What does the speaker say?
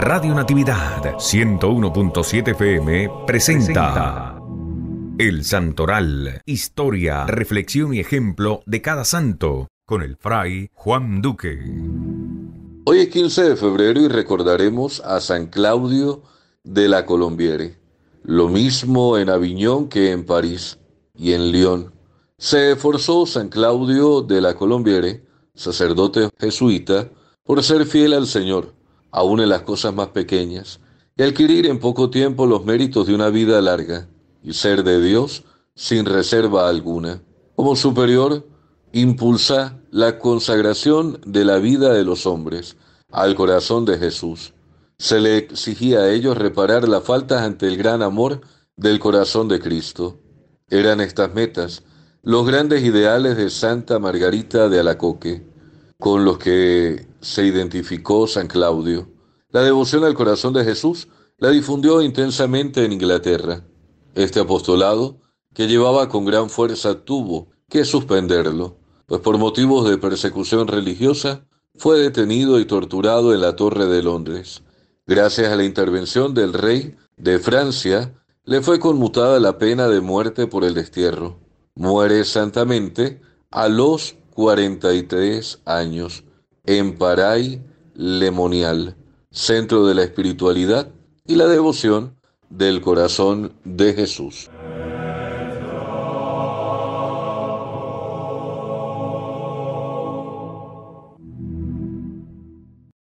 Radio Natividad 101.7 FM presenta El Santoral, historia, reflexión y ejemplo de cada santo, con el fray Juan Duque. Hoy es 15 de febrero y recordaremos a San Claudio de la Colombiere, lo mismo en Aviñón que en París y en Lyon. Se esforzó San Claudio de la Colombiere, sacerdote jesuita, por ser fiel al Señor aún en las cosas más pequeñas, y adquirir en poco tiempo los méritos de una vida larga, y ser de Dios sin reserva alguna. Como superior, impulsa la consagración de la vida de los hombres al corazón de Jesús. Se le exigía a ellos reparar las faltas ante el gran amor del corazón de Cristo. Eran estas metas los grandes ideales de Santa Margarita de Alacoque, con los que se identificó San Claudio. La devoción al corazón de Jesús la difundió intensamente en Inglaterra. Este apostolado, que llevaba con gran fuerza, tuvo que suspenderlo, pues por motivos de persecución religiosa fue detenido y torturado en la Torre de Londres. Gracias a la intervención del rey de Francia, le fue conmutada la pena de muerte por el destierro. Muere santamente a los 43 años, en Paray Lemonial, centro de la espiritualidad y la devoción del corazón de Jesús.